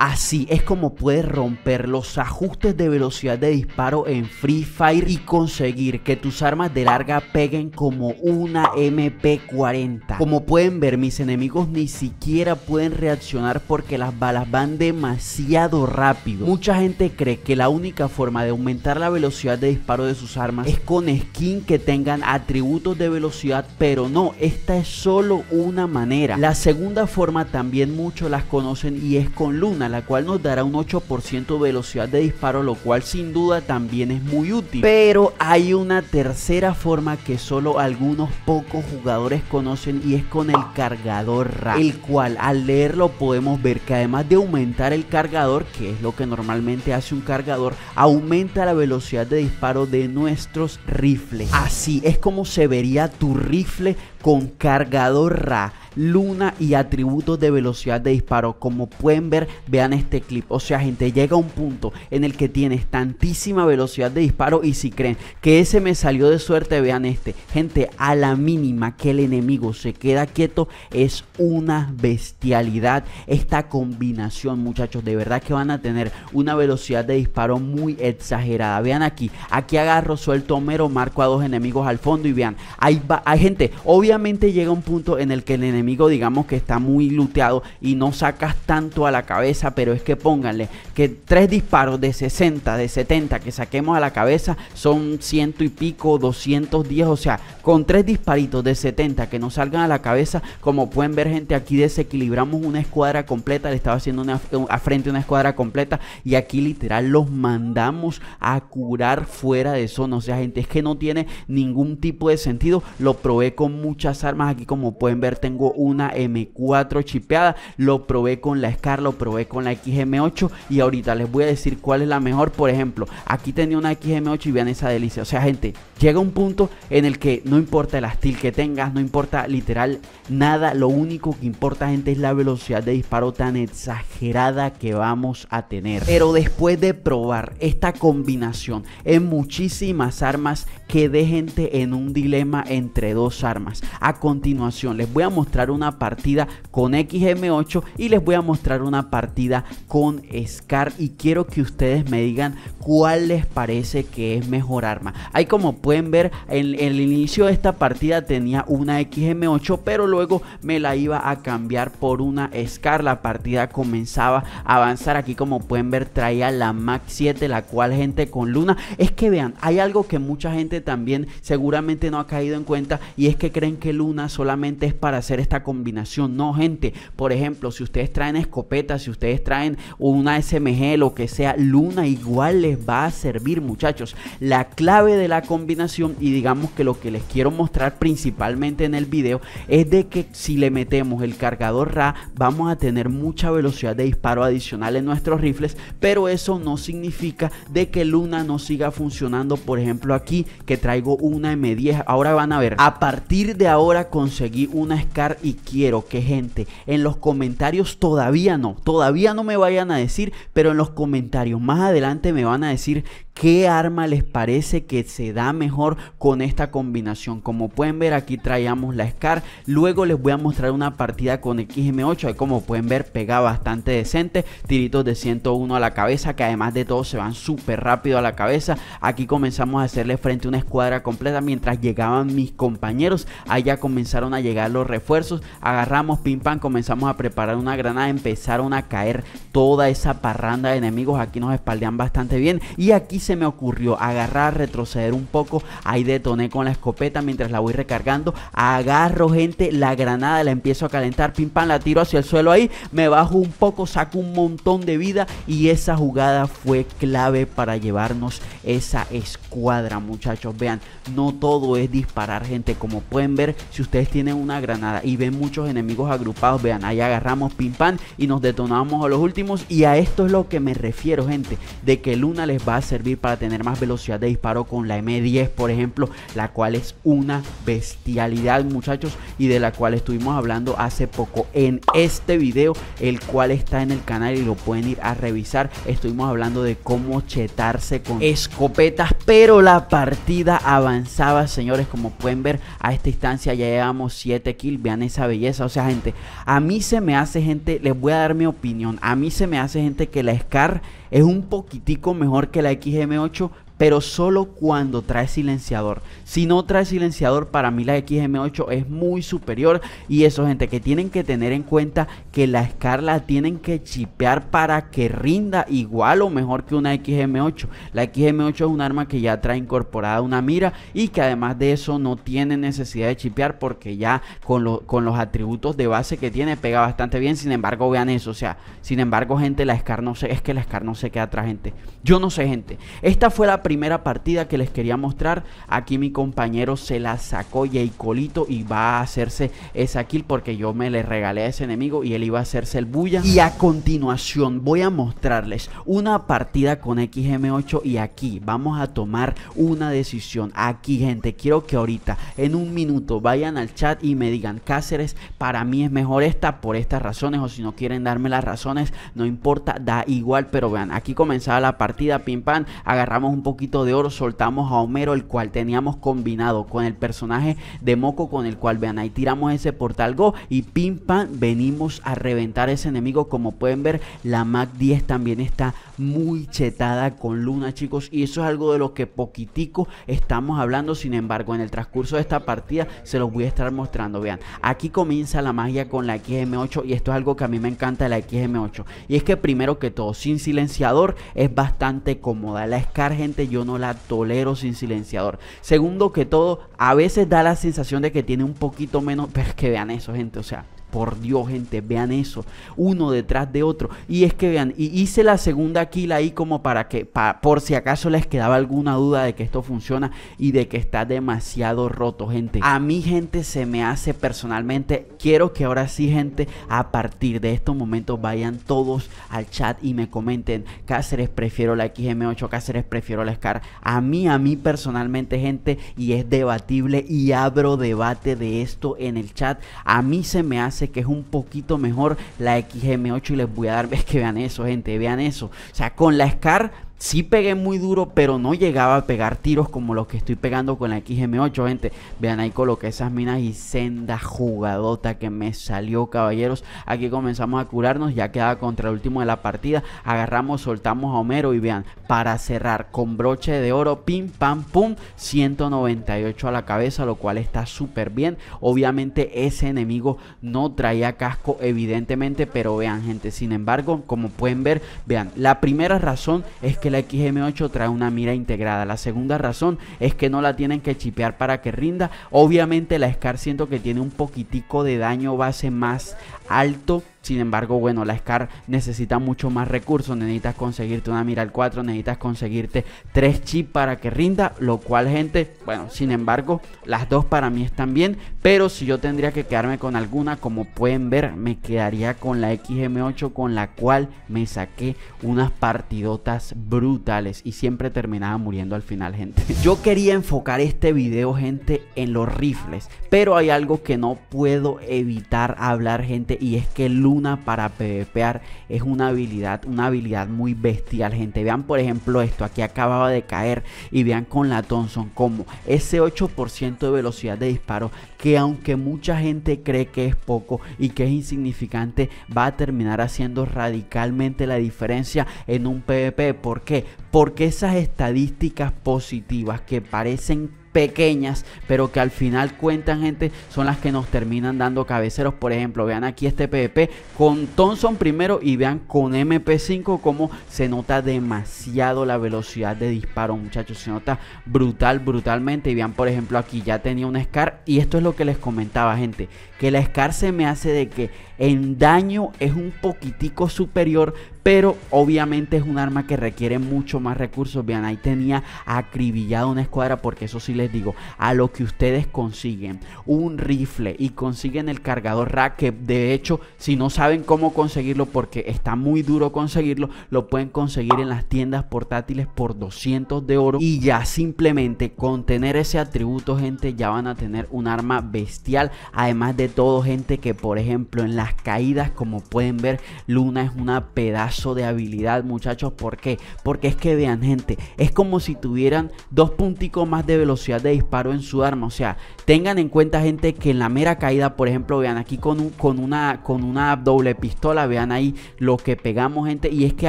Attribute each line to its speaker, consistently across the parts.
Speaker 1: Así es como puedes romper los ajustes de velocidad de disparo en Free Fire y conseguir que tus armas de larga peguen como una MP40. Como pueden ver, mis enemigos ni siquiera pueden reaccionar porque las balas van demasiado rápido. Mucha gente cree que la única forma de aumentar la velocidad de disparo de sus armas es con skin que tengan atributos de velocidad, pero no, esta es solo una manera. La segunda forma también muchos las conocen y es con Luna la cual nos dará un 8% de velocidad de disparo, lo cual sin duda también es muy útil. Pero hay una tercera forma que solo algunos pocos jugadores conocen y es con el cargador RAM, el cual al leerlo podemos ver que además de aumentar el cargador, que es lo que normalmente hace un cargador, aumenta la velocidad de disparo de nuestros rifles. Así es como se vería tu rifle con cargador RA, luna y atributos de velocidad de disparo. Como pueden ver, vean este clip. O sea, gente, llega un punto en el que tienes tantísima velocidad de disparo y si creen que ese me salió de suerte, vean este. Gente, a la mínima que el enemigo se queda quieto es una bestialidad esta combinación, muchachos. De verdad que van a tener una velocidad de disparo muy exagerada. Vean aquí, aquí agarro, suelto mero, marco a dos enemigos al fondo y vean, hay gente, obviamente llega un punto en el que el enemigo digamos que está muy luteado y no sacas tanto a la cabeza, pero es que pónganle que tres disparos de 60, de 70 que saquemos a la cabeza son ciento y pico, 210, o sea, con tres disparitos de 70 que nos salgan a la cabeza, como pueden ver gente, aquí desequilibramos una escuadra completa, le estaba haciendo una, a frente una escuadra completa y aquí literal los mandamos a curar fuera de zona, o sea gente, es que no tiene ningún tipo de sentido, lo probé con mucho armas. Aquí como pueden ver tengo una M4 chipeada. Lo probé con la SCAR, lo probé con la XM8 y ahorita les voy a decir cuál es la mejor. Por ejemplo, aquí tenía una XM8 y vean esa delicia. O sea, gente, llega un punto en el que no importa el astil que tengas, no importa literal nada. Lo único que importa, gente, es la velocidad de disparo tan exagerada que vamos a tener. Pero después de probar esta combinación en muchísimas armas, quedé gente en un dilema entre dos armas. A continuación les voy a mostrar una partida con XM8 y les voy a mostrar una partida con Scar y quiero que ustedes me digan cuál les parece que es mejor arma. Ahí como pueden ver en, el inicio de esta partida tenía una XM8 pero luego me la iba a cambiar por una Scar. La partida comenzaba a avanzar aquí como pueden ver traía la Max 7 la cual gente con Luna. Es que vean, hay algo que mucha gente también seguramente no ha caído en cuenta y es que creen que Luna solamente es para hacer esta combinación. No, gente. Por ejemplo, si ustedes traen escopeta, si ustedes traen una SMG, lo que sea, Luna igual les va a servir, muchachos. La clave de la combinación y digamos que lo que les quiero mostrar principalmente en el video es de que si le metemos el cargador RA, vamos a tener mucha velocidad de disparo adicional en nuestros rifles, pero eso no significa de que Luna no siga funcionando. Por ejemplo, aquí que traigo una M10, ahora van a ver, a partir de ahora conseguí una Scar y quiero que gente en los comentarios todavía no, todavía no me vayan a decir, pero en los comentarios más adelante me van a decir qué arma les parece que se da mejor con esta combinación. Como pueden ver aquí traíamos la Scar, luego les voy a mostrar una partida con XM8, como pueden ver pega bastante decente, tiritos de 101 a la cabeza que además de todo se van súper rápido a la cabeza. Aquí comenzamos a hacerle frente a una escuadra completa mientras llegaban mis compañeros allá comenzaron a llegar los refuerzos, agarramos, pim pam, comenzamos a preparar una granada, empezaron a caer toda esa parranda de enemigos, aquí nos espaldean bastante bien y aquí se me ocurrió agarrar, retroceder un poco, ahí detoné con la escopeta mientras la voy recargando, agarro gente, la granada la empiezo a calentar, pim pam, la tiro hacia el suelo ahí, me bajo un poco, saco un montón de vida y esa jugada fue clave para llevarnos esa escuadra muchachos, vean, no todo es disparar gente, como pueden ver si ustedes tienen una granada y ven muchos enemigos agrupados. Vean, ahí agarramos pim pam y nos detonamos a los últimos. Y a esto es lo que me refiero, gente, de que Luna les va a servir para tener más velocidad de disparo con la M10, por ejemplo, la cual es una bestialidad, muchachos, y de la cual estuvimos hablando hace poco en este video, el cual está en el canal y lo pueden ir a revisar. Estuvimos hablando de cómo chetarse con escopetas, pero la partida avanzaba, señores, como pueden ver a este instante ya llevamos 7 kills. Vean esa belleza. O sea, gente, a mí se me hace gente, les voy a dar mi opinión. A mí se me hace gente que la SCAR es un poquitico mejor que la XM8, pero solo cuando trae silenciador. Si no trae silenciador, para mí la XM8 es muy superior y eso gente que tienen que tener en cuenta que la SCAR la tienen que chipear para que rinda igual o mejor que una XM8. La XM8 es un arma que ya trae incorporada una mira y que además de eso no tiene necesidad de chipear porque ya con, los atributos de base que tiene pega bastante bien. Sin embargo, vean eso, o sea, sin embargo, gente, la Scar no es que la Scar no se queda atrás, gente. Yo no sé, gente. Esta fue la primera primera partida que les quería mostrar, aquí mi compañero se la sacó y Colito y va a hacerse esa kill porque yo me le regalé a ese enemigo y él iba a hacerse el bulla. Y a continuación voy a mostrarles una partida con XM8 y aquí vamos a tomar una decisión. Aquí gente, quiero que ahorita en un minuto vayan al chat y me digan Cáceres, para mí es mejor esta por estas razones o si no quieren darme las razones, no importa, da igual, pero vean, aquí comenzaba la partida, pim pam, agarramos un poquito de oro, soltamos a Homero, el cual teníamos combinado con el personaje de Moco, con el cual vean, ahí tiramos ese portal Go y pim pam, venimos a reventar ese enemigo. Como pueden ver, la Mac 10 también está muy chetada con Luna, chicos, y eso es algo de lo que poquitico estamos hablando. Sin embargo, en el transcurso de esta partida se los voy a estar mostrando. Vean, aquí comienza la magia con la XM8 y esto es algo que a mí me encanta la XM8. Y es que primero que todo, sin silenciador es bastante cómoda. La SCAR, gente, yo no la tolero sin silenciador. Segundo que todo, a veces da la sensación de que tiene un poquito menos, pero que vean eso, gente, o sea, por Dios, gente, vean eso. Uno detrás de otro. Y es que vean, y hice la segunda kill ahí como para que, por si acaso les quedaba alguna duda de que esto funciona y de que está demasiado roto, gente. A mí, gente, se me hace personalmente. Quiero que ahora sí, gente, a partir de estos momentos vayan todos al chat y me comenten. Cáceres, prefiero la XM8, Cáceres, prefiero la SCAR. A mí, a mí personalmente, gente, y es debatible y abro debate de esto en el chat. A mí se me hace que es un poquito mejor la XM8 y les voy a dar, vez que vean eso gente, vean eso, o sea con la SCAR sí pegué muy duro, pero no llegaba a pegar tiros como los que estoy pegando con la XM8, gente. Vean, ahí coloqué esas minas y senda jugadota que me salió, caballeros. Aquí comenzamos a curarnos, ya queda contra el último de la partida. Agarramos, soltamos a Homero y vean, para cerrar con broche de oro, pim, pam, pum, 198 a la cabeza, lo cual está súper bien. Obviamente ese enemigo no traía casco, evidentemente, pero vean, gente, sin embargo, como pueden ver, vean, la primera razón es que la XM8 trae una mira integrada. La segunda razón es que no la tienen que chipear para que rinda. Obviamente la SCAR siento que tiene un poquitico de daño base más alto sin embargo, bueno, la SCAR necesita mucho más recursos. Necesitas conseguirte una Miral 4, necesitas conseguirte 3 chips para que rinda. Lo cual, gente, bueno, sin embargo, las dos para mí están bien. Pero si yo tendría que quedarme con alguna, como pueden ver, me quedaría con la XM8, con la cual me saqué unas partidotas brutales. Y siempre terminaba muriendo al final, gente. Yo quería enfocar este video, gente, en los rifles. Pero hay algo que no puedo evitar hablar, gente, y es que el una para PvPar es una habilidad, una habilidad muy bestial, gente. Vean, por ejemplo, esto. Aquí acababa de caer y vean con la Thompson como ese 8% de velocidad de disparo que aunque mucha gente cree que es poco y que es insignificante, va a terminar haciendo radicalmente la diferencia en un PvP. ¿Por qué? Porque esas estadísticas positivas que parecen pequeñas, pero que al final cuentan, gente, son las que nos terminan dando cabeceros. Por ejemplo, vean aquí este PvP con Thompson primero y vean con MP5 cómo se nota demasiado la velocidad de disparo, muchachos. Se nota brutal, brutalmente. Y vean, por ejemplo, aquí ya tenía un Scar y esto es lo que les comentaba, gente, que la Scar se me hace de que en daño es un poquitico superior, pero obviamente es un arma que requiere mucho más recursos. Vean, ahí tenía acribillado una escuadra, porque eso sí les digo, a lo que ustedes consiguen un rifle y consiguen el cargador rack, de hecho, si no saben cómo conseguirlo, porque está muy duro conseguirlo, lo pueden conseguir en las tiendas portátiles por 200 de oro y ya simplemente con tener ese atributo, gente, ya van a tener un arma bestial. Además de todo, gente, que por ejemplo en las caídas, como pueden ver, Luna es una pedazo de habilidad, muchachos. ¿Por Porque es que vean, gente, es como si tuvieran dos punticos más de velocidad de disparo en su arma. O sea, tengan en cuenta, gente, que en la mera caída, por ejemplo, vean aquí con, un, con, una, con una doble pistola, vean ahí lo que pegamos, gente. Y es que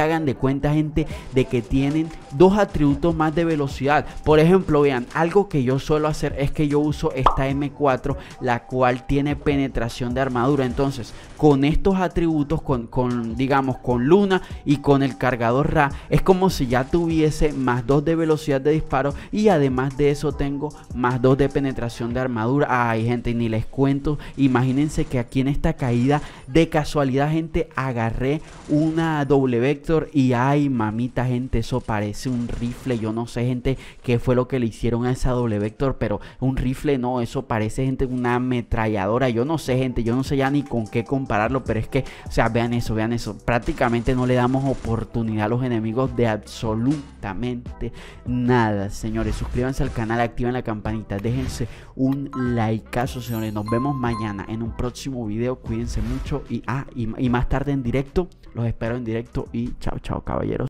Speaker 1: hagan de cuenta, gente, de que tienen dos atributos más de velocidad. Por ejemplo, vean, algo que yo suelo hacer es que yo uso esta M4, la cual tiene penetración de armadura. Entonces, con estos atributos, con, con digamos, con luna y con el cargador RA es como si ya tuviese más 2 de velocidad de disparo y además de eso tengo más 2 de penetración de armadura. Ay gente, ni les cuento, imagínense que aquí en esta caída de casualidad gente agarré una doble vector y ay mamita gente, eso parece un rifle, yo no sé gente qué fue lo que le hicieron a esa doble vector, pero un rifle no, eso parece gente una ametralladora, yo no sé gente, yo no sé ya ni con qué compararlo, pero es que, o sea, vean eso, vean eso, prácticamente no le damos oportunidad a los enemigos de absolutamente nada. Señores, suscríbanse al canal, activen la campanita, déjense un likeazo, señores. Nos vemos mañana en un próximo video. Cuídense mucho y, ah, y más tarde en directo. Los espero en directo y chao, chao, caballeros.